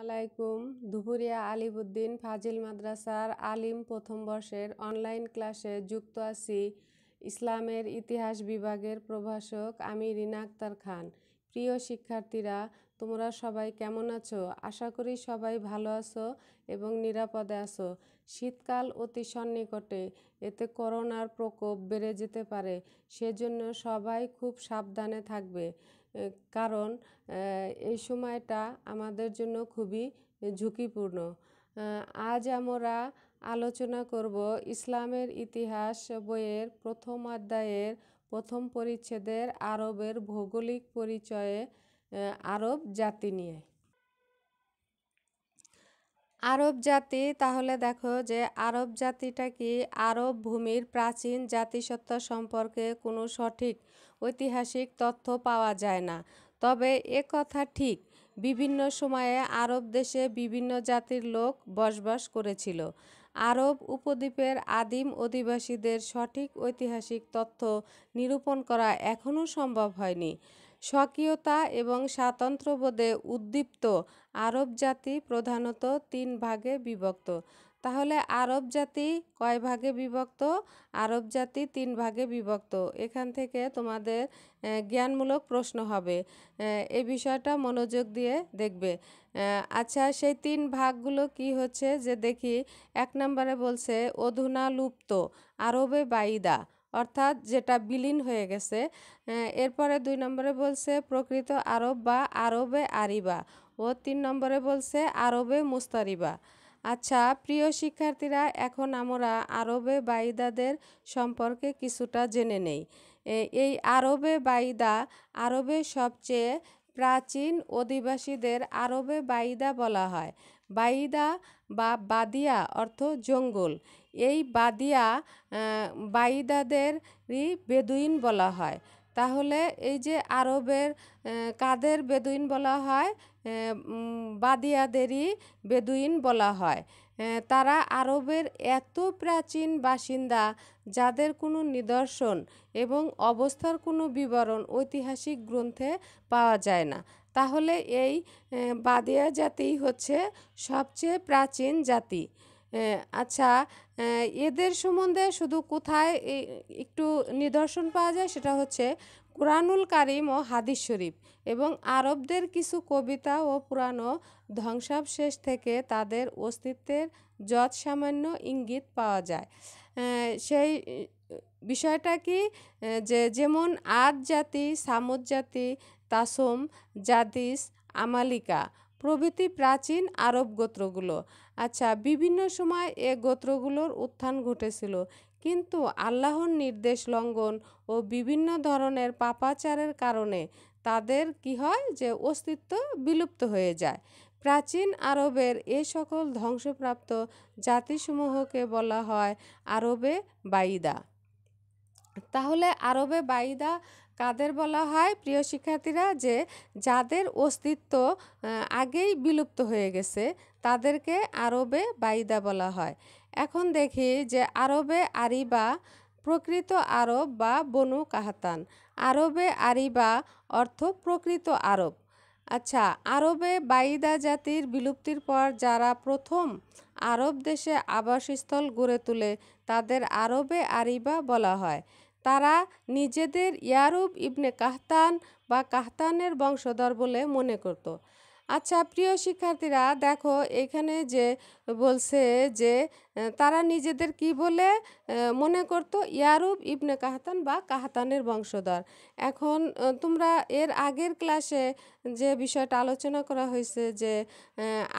আলাইকুম দুপুরিয়া আলিবুদ্দিন ফাজিল মাদ্রাসার আলিম প্রথম বর্ষের অনলাইন ক্লাসে যুক্ত আছি ইসলামের ইতিহাস বিভাগের প্রভাষক আমি রিনা আক্তার খান প্রিয় শিক্ষার্থীরা তোমরা সবাই কেমন আছো আশা করি সবাই ভালো আছো এবং নিরাপদে আছো শীতকাল অতি সন্নিকটে এতে করোনার প্রকোপ বেড়ে যেতে পারে সেজন্য সবাই খুব সাবধানে থাকবে কারণ এই সময়টা আমাদের জন্য খুবই ঝুঁকিপূর্ণ আজ আমরা আলোচনা করব ইসলামের ইতিহাস বইয়ের প্রথম অধ্যায়ের প্রথম পরিচ্ছেদের আরবের ভৌগোলিক পরিচয়ে আরব জাতি নিয়ে আরব জাতি তাহলে দেখো যে আরব জাতিটা কি আরব ভূমির প্রাচীন জাতিসত্তা সম্পর্কে কোনো সঠিক ঐতিহাসিক তথ্য পাওয়া যায় না তবে এ কথা ঠিক বিভিন্ন সময়ে আরব দেশে বিভিন্ন জাতির লোক বসবাস করেছিল আরব উপদ্বীপের আদিম অধিবাসীদের সঠিক ঐতিহাসিক তথ্য নিরূপণ করা এখনও সম্ভব হয়নি স্বকীয়তা এবং স্বাতন্ত্র্যবোধে উদ্দীপ্ত আরব জাতি প্রধানত তিন ভাগে বিভক্ত তাহলে আরব জাতি কয় ভাগে বিভক্ত আরব জাতি তিন ভাগে বিভক্ত এখান থেকে তোমাদের জ্ঞানমূলক প্রশ্ন হবে এই বিষয়টা মনোযোগ দিয়ে দেখবে আচ্ছা সেই তিন ভাগগুলো কি হচ্ছে যে দেখি এক নম্বরে বলছে অধুনা লুপ্ত আরবে বাইদা অর্থাৎ যেটা বিলীন হয়ে গেছে এরপরে দুই নম্বরে বলছে প্রকৃত আরব বা আরবে আরিবা ও তিন নম্বরে বলছে আরবে মুস্তারিবা আচ্ছা প্রিয় শিক্ষার্থীরা এখন আমরা আরবে বাইদাদের সম্পর্কে কিছুটা জেনে নেই এই আরবে বাইদা আরবে সবচেয়ে প্রাচীন অধিবাসীদের আরবে বাইদা বলা হয় বাইদা বা বাদিয়া অর্থ জঙ্গল এই বাদিয়া বাইদাদেরই বেদুইন বলা হয় তাহলে এই যে আরবের কাদের বেদুইন বলা হয় বাদিয়াদেরই বেদুইন বলা হয় তারা আরবের এত প্রাচীন বাসিন্দা যাদের কোনো নিদর্শন এবং অবস্থার কোনো বিবরণ ঐতিহাসিক গ্রন্থে পাওয়া যায় না তাহলে এই বাদিয়া জাতি হচ্ছে সবচেয়ে প্রাচীন জাতি আচ্ছা এদের সম্বন্ধে শুধু কোথায় একটু নিদর্শন পাওয়া যায় সেটা হচ্ছে কোরআনুল কারিম ও হাদিস শরীফ এবং আরবদের কিছু কবিতা ও পুরানো ধ্বংসাবশেষ থেকে তাদের অস্তিত্বের যৎ সামান্য ইঙ্গিত পাওয়া যায় সেই বিষয়টা কি যে যেমন আদ জাতি সামুদ জাতি তাসম জাদিস আমালিকা প্রভৃতি প্রাচীন আরব গোত্রগুলো আচ্ছা বিভিন্ন সময় এ গোত্রগুলোর উত্থান ঘটেছিল কিন্তু আল্লাহর নির্দেশ লঙ্ঘন ও বিভিন্ন ধরনের পাপাচারের কারণে তাদের কি হয় যে অস্তিত্ব বিলুপ্ত হয়ে যায় প্রাচীন আরবের এ সকল ধ্বংসপ্রাপ্ত জাতিসমূহকে বলা হয় আরবে বাইদা তাহলে আরবে বাইদা কাদের বলা হয় প্রিয় শিক্ষার্থীরা যে যাদের অস্তিত্ব আগেই বিলুপ্ত হয়ে গেছে তাদেরকে আরবে বাইদা বলা হয় এখন দেখি যে আরবে আরিবা প্রকৃত আরব বা বনু কাহাতান আরবে আরিবা অর্থ প্রকৃত আরব আচ্ছা আরবে বাইদা জাতির বিলুপ্তির পর যারা প্রথম আরব দেশে আবাসস্থল গড়ে তুলে তাদের আরবে আরিবা বলা হয় তারা নিজেদের ইয়ারুব ইবনে কাহতান বা কাহতানের বংশধর বলে মনে করত আচ্ছা প্রিয় শিক্ষার্থীরা দেখো এখানে যে বলছে যে তারা নিজেদের কি বলে মনে করত ইয়ারুব ইবনে কাহতান বা কাহতানের বংশধর এখন তোমরা এর আগের ক্লাসে যে বিষয়টা আলোচনা করা হয়েছে যে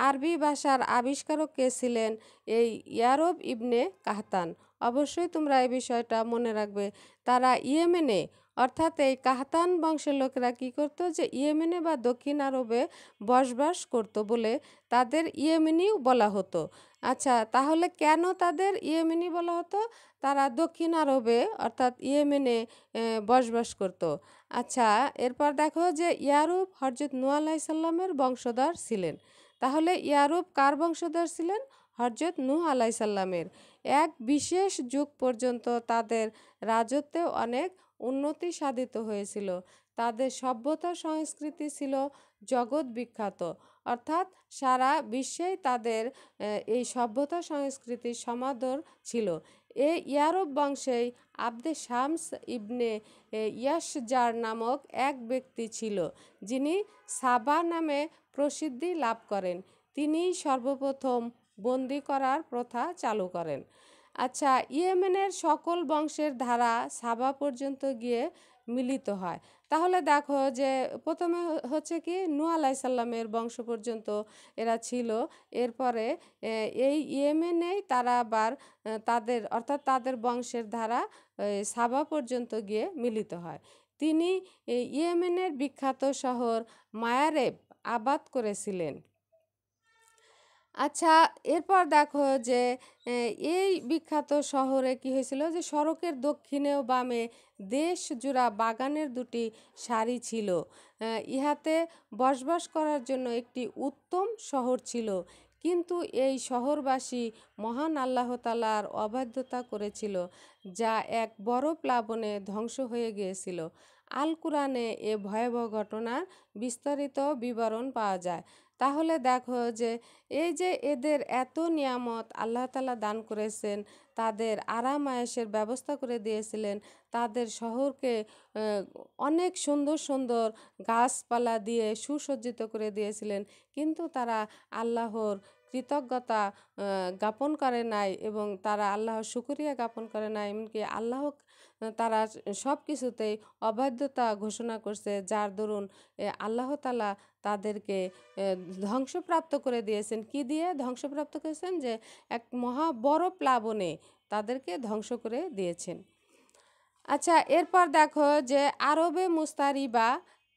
আরবি ভাষার আবিষ্কারক কে ছিলেন এই ইয়ারুব ইবনে কাহতান অবশ্যই তোমরা এই বিষয়টা মনে রাখবে তারা ইয়েমেনে অর্থাৎ এই কাহতান বংশের লোকেরা কি করত যে ইয়েমেনে বা দক্ষিণ আরবে বসবাস করত বলে তাদের ইয়েমেনিও বলা হতো আচ্ছা তাহলে কেন তাদের ইয়েমেনি বলা হতো তারা দক্ষিণ আরবে অর্থাৎ ইয়েমেনে বসবাস করত আচ্ছা এরপর দেখো যে ইয়ারুব হরজত নু আলাইসাল্লামের বংশধর ছিলেন তাহলে ইয়ারুব কার বংশধর ছিলেন হরজত নু আলাইসাল্লামের এক বিশেষ যুগ পর্যন্ত তাদের রাজত্বে অনেক উন্নতি সাধিত হয়েছিল তাদের সভ্যতা সংস্কৃতি ছিল জগৎ বিখ্যাত অর্থাৎ সারা বিশ্বেই তাদের এই সভ্যতা সংস্কৃতির সমাদর ছিল এ ইয়ারব বংশেই আব্দে শামস ইবনে ইয়াসজার নামক এক ব্যক্তি ছিল যিনি সাবা নামে প্রসিদ্ধি লাভ করেন তিনি সর্বপ্রথম বন্দি করার প্রথা চালু করেন আচ্ছা ইয়েমেনের সকল বংশের ধারা সাবা পর্যন্ত গিয়ে মিলিত হয় তাহলে দেখো যে প্রথমে হচ্ছে কি নু আলাইসাল্লামের বংশ পর্যন্ত এরা ছিল এরপরে এই ইয়েমেনেই তারা আবার তাদের অর্থাৎ তাদের বংশের ধারা সাবা পর্যন্ত গিয়ে মিলিত হয় তিনি ইয়েমেনের বিখ্যাত শহর মায়ারেব আবাদ করেছিলেন আচ্ছা এরপর দেখো যে এই বিখ্যাত শহরে কি হয়েছিল যে সড়কের দক্ষিণে ও বামে জুড়া বাগানের দুটি সারি ছিল ইহাতে বসবাস করার জন্য একটি উত্তম শহর ছিল কিন্তু এই শহরবাসী মহান আল্লাহ তালার অবাধ্যতা করেছিল যা এক বড় প্লাবনে ধ্বংস হয়ে গিয়েছিল আল কুরআনে এ ভয়াবহ ঘটনার বিস্তারিত বিবরণ পাওয়া যায় তাহলে দেখো যে এই যে এদের এত নিয়ামত আল্লাহ তালা দান করেছেন তাদের আরাম আয়েসের ব্যবস্থা করে দিয়েছিলেন তাদের শহরকে অনেক সুন্দর সুন্দর গাছপালা দিয়ে সুসজ্জিত করে দিয়েছিলেন কিন্তু তারা আল্লাহর কৃতজ্ঞতা জ্ঞাপন করে নাই এবং তারা আল্লাহর শুকরিয়া জ্ঞাপন করে নাই এমনকি আল্লাহ তারা সব কিছুতেই অবাধ্যতা ঘোষণা করছে যার দরুন আল্লাহ তালা তাদেরকে ধ্বংসপ্রাপ্ত করে দিয়েছেন কি দিয়ে ধ্বংসপ্রাপ্ত করেছেন যে এক মহা বড় প্লাবনে তাদেরকে ধ্বংস করে দিয়েছেন আচ্ছা এরপর দেখো যে আরবে মুস্তারিবা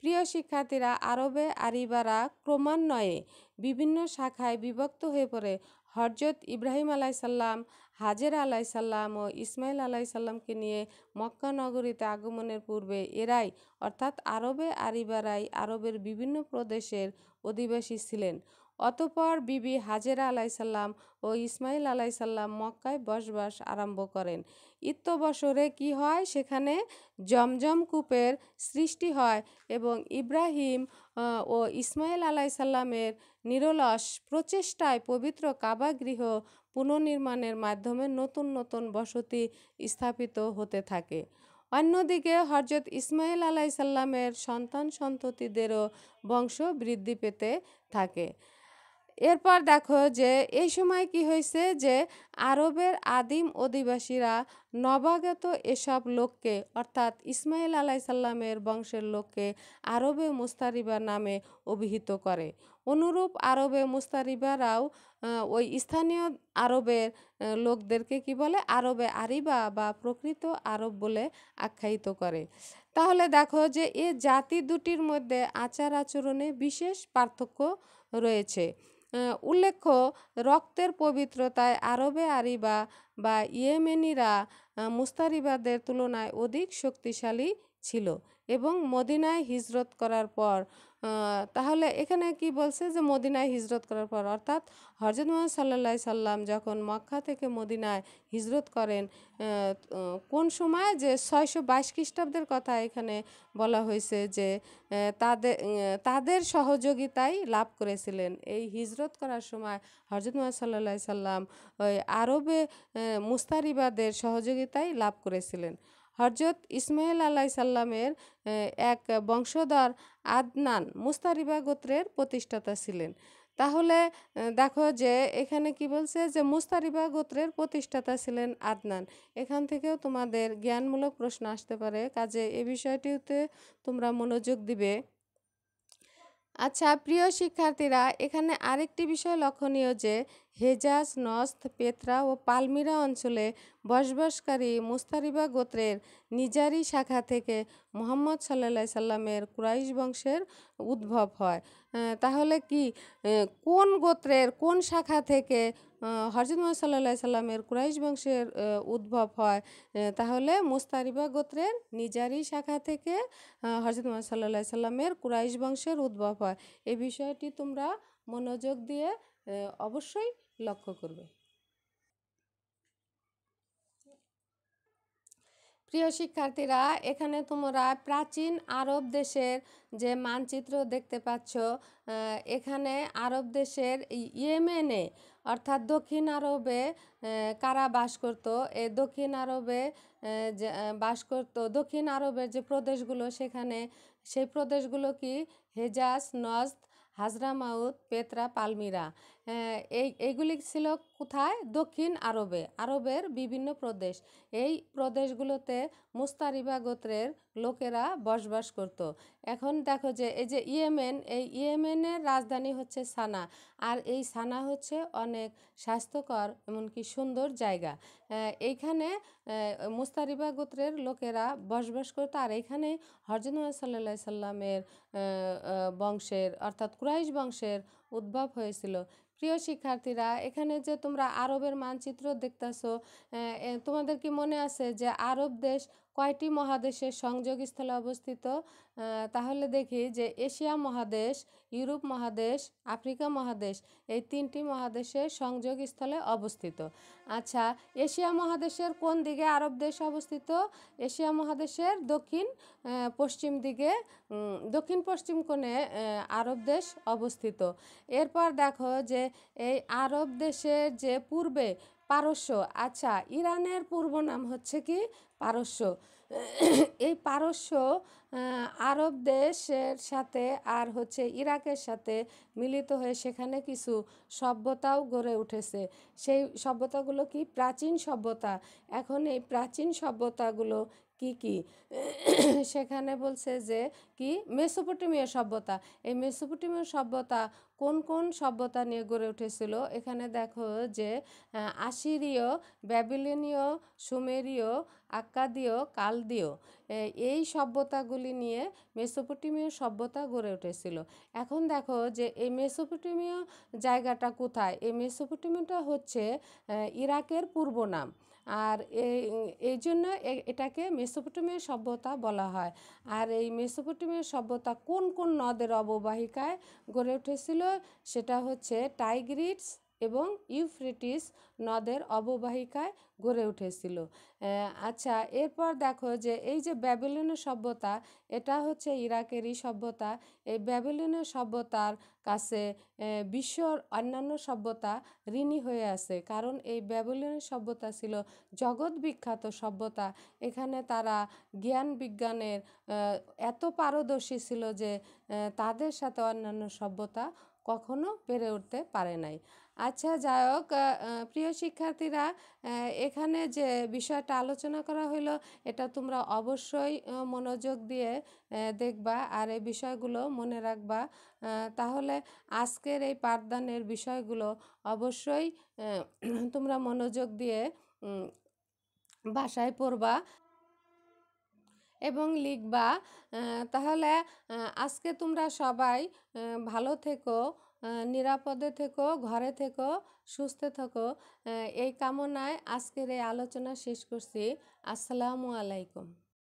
প্রিয় শিক্ষার্থীরা আরবে আরিবারা ক্রমান্বয়ে বিভিন্ন শাখায় বিভক্ত হয়ে পড়ে হরজত ইব্রাহিম আলাইসাল্লাম হাজের আলাইসাল্লাম ও ইসমাইল আলাইসাল্লামকে নিয়ে মক্কা নগরীতে আগমনের পূর্বে এরাই অর্থাৎ আরবে আরিবারাই আরবের বিভিন্ন প্রদেশের অধিবাসী ছিলেন অতপর বিবি হাজেরা আলাইসাল্লাম ও ইসমাইল আলাইসাল্লাম মক্কায় বসবাস আরম্ভ করেন ইত্যবসরে কি হয় সেখানে জমজম কূপের সৃষ্টি হয় এবং ইব্রাহিম ও ইসমাইল আলাইসাল্লামের নিরলস প্রচেষ্টায় পবিত্র কাবাগৃহ পুনর্নির্মাণের মাধ্যমে নতুন নতুন বসতি স্থাপিত হতে থাকে অন্যদিকে হজরত ইসমাইল আলাইসাল্লামের সন্তান সন্ততিদেরও বংশ বৃদ্ধি পেতে থাকে এরপর দেখো যে এই সময় কি হয়েছে যে আরবের আদিম অধিবাসীরা নবাগত এসব লোককে অর্থাৎ ইসমাইল আলাইসাল্লামের বংশের লোককে আরবে মুস্তারিবা নামে অভিহিত করে অনুরূপ আরবে মুস্তারিবারাও ওই স্থানীয় আরবের লোকদেরকে কি বলে আরবে আরিবা বা প্রকৃত আরব বলে আখ্যায়িত করে তাহলে দেখো যে এ জাতি দুটির মধ্যে আচার আচরণে বিশেষ পার্থক্য রয়েছে উল্লেখ্য রক্তের পবিত্রতায় আরবে আরিবা বা ইয়েমেনিরা মুস্তারিবাদের তুলনায় অধিক শক্তিশালী ছিল এবং মদিনায় হিজরত করার পর তাহলে এখানে কি বলছে যে মদিনায় হিজরত করার পর অর্থাৎ হরজত মোহাম্মদ সাল্লা সাল্লাম যখন মক্কা থেকে মদিনায় হিজরত করেন কোন সময় যে ছয়শো বাইশ খ্রিস্টাব্দের কথা এখানে বলা হয়েছে যে তাদের তাদের সহযোগিতাই লাভ করেছিলেন এই হিজরত করার সময় হরজত মোহাম্মদ সাল্লা সাল্লাম ওই আরবে মুস্তারিবাদের সহযোগিতাই লাভ করেছিলেন হরজত ইসমাইল আলাইসাল্লামের সাল্লামের এক বংশধর আদনান মুস্তারিবা গোত্রের প্রতিষ্ঠাতা ছিলেন তাহলে দেখো যে এখানে কি বলছে যে মুস্তারিবা গোত্রের প্রতিষ্ঠাতা ছিলেন আদনান এখান থেকেও তোমাদের জ্ঞানমূলক প্রশ্ন আসতে পারে কাজে এ বিষয়টিতে তোমরা মনোযোগ দিবে আচ্ছা প্রিয় শিক্ষার্থীরা এখানে আরেকটি বিষয় লক্ষণীয় যে হেজাজ নস্থ পেত্রা ও পালমিরা অঞ্চলে বসবাসকারী মুস্তারিবা গোত্রের নিজারি শাখা থেকে মোহাম্মদ সাল্লা সাল্লামের কুরাইশ বংশের উদ্ভব হয় তাহলে কি কোন গোত্রের কোন শাখা থেকে হরজিৎ মোহাম্মদ সাল্লাহ সাল্লামের কুরাইশ বংশের উদ্ভব হয় তাহলে মুস্তারিবা গোত্রের নিজারি শাখা থেকে হরজত মোহাম্মদ সাল্লাহ সাল্লামের কুরাইশ বংশের উদ্ভব হয় এই বিষয়টি তোমরা মনোযোগ দিয়ে অবশ্যই লক্ষ্য করবে প্রিয় শিক্ষার্থীরা এখানে তোমরা প্রাচীন আরব দেশের যে মানচিত্র দেখতে পাচ্ছ এখানে আরব দেশের ইয়েমেনে অর্থাৎ দক্ষিণ আরবে কারা বাস করত এ দক্ষিণ আরবে যে বাস করত দক্ষিণ আরবের যে প্রদেশগুলো সেখানে সেই প্রদেশগুলো কি হেজাজ নজদ হাজরামাউদ পেত্রা পালমিরা এই এইগুলি ছিল কোথায় দক্ষিণ আরবে আরবের বিভিন্ন প্রদেশ এই প্রদেশগুলোতে মুস্তারিবা গোত্রের লোকেরা বসবাস করত এখন দেখো যে এই যে ইয়েমেন এই ইয়েমেনের রাজধানী হচ্ছে সানা আর এই সানা হচ্ছে অনেক স্বাস্থ্যকর এমনকি সুন্দর জায়গা এইখানে মুস্তারিবা গোত্রের লোকেরা বসবাস করতো আর এইখানে হরজন সাল্লা সাল্লামের বংশের অর্থাৎ কুরাইশ বংশের উদ্ভব হয়েছিল প্রিয় শিক্ষার্থীরা এখানে যে তোমরা আরবের মানচিত্র দেখতেছো তোমাদের কি মনে আছে যে আরব দেশ কয়টি মহাদেশের সংযোগস্থলে অবস্থিত তাহলে দেখি যে এশিয়া মহাদেশ ইউরোপ মহাদেশ আফ্রিকা মহাদেশ এই তিনটি মহাদেশের সংযোগস্থলে অবস্থিত আচ্ছা এশিয়া মহাদেশের কোন দিকে আরব দেশ অবস্থিত এশিয়া মহাদেশের দক্ষিণ পশ্চিম দিকে দক্ষিণ পশ্চিম কোণে আরব দেশ অবস্থিত এরপর দেখো যে এই আরব দেশের যে পূর্বে পারস্য আচ্ছা ইরানের পূর্ব নাম হচ্ছে কি পারস্য এই পারস্য আরব দেশের সাথে আর হচ্ছে ইরাকের সাথে মিলিত হয়ে সেখানে কিছু সভ্যতাও গড়ে উঠেছে সেই সভ্যতাগুলো কি প্রাচীন সভ্যতা এখন এই প্রাচীন সভ্যতাগুলো কি কি সেখানে বলছে যে কি মেসোপটেমিয়া সভ্যতা এই মেসোপটেমিয়া সভ্যতা কোন কোন সভ্যতা নিয়ে গড়ে উঠেছিল এখানে দেখো যে আসিরীয় ব্যাবিলিনীয় সুমেরীয় আক্কাদীয় কালদীয় এই সভ্যতাগুলি নিয়ে মেসোপটেমীয় সভ্যতা গড়ে উঠেছিল এখন দেখো যে এই মেসোপটেমীয় জায়গাটা কোথায় এই মেসোপটেমিয়াটা হচ্ছে ইরাকের পূর্ব নাম আর এই জন্য এটাকে মেসোপটেমীয় সভ্যতা বলা হয় আর এই মেসোপটেমীয় সভ্যতা কোন কোন নদের অববাহিকায় গড়ে উঠেছিল সেটা হচ্ছে টাইগ্রিটস এবং ইউফ্রেটিস নদের অববাহিকায় গড়ে উঠেছিল আচ্ছা এরপর দেখো যে এই যে ব্যাবিলনীয় সভ্যতা এটা হচ্ছে ইরাকেরই সভ্যতা এই ব্যাবিলনীয় সভ্যতার কাছে বিশ্বর অন্যান্য সভ্যতা ঋণী হয়ে আছে কারণ এই ব্যাবিলনীয় সভ্যতা ছিল জগৎ বিখ্যাত সভ্যতা এখানে তারা জ্ঞান বিজ্ঞানের এত পারদর্শী ছিল যে তাদের সাথে অন্যান্য সভ্যতা কখনো পেরে উঠতে পারে নাই আচ্ছা যাই হোক প্রিয় শিক্ষার্থীরা এখানে যে বিষয়টা আলোচনা করা হইল এটা তোমরা অবশ্যই মনোযোগ দিয়ে দেখবা আর এই বিষয়গুলো মনে রাখবা তাহলে আজকের এই পাঠদানের বিষয়গুলো অবশ্যই তোমরা মনোযোগ দিয়ে বাসায় পড়বা এবং লিখবা তাহলে আজকে তোমরা সবাই ভালো থেকো নিরাপদে থেকো ঘরে থেকো সুস্থ থেকো এই কামনায় আজকের এই আলোচনা শেষ করছি আসসালামু আলাইকুম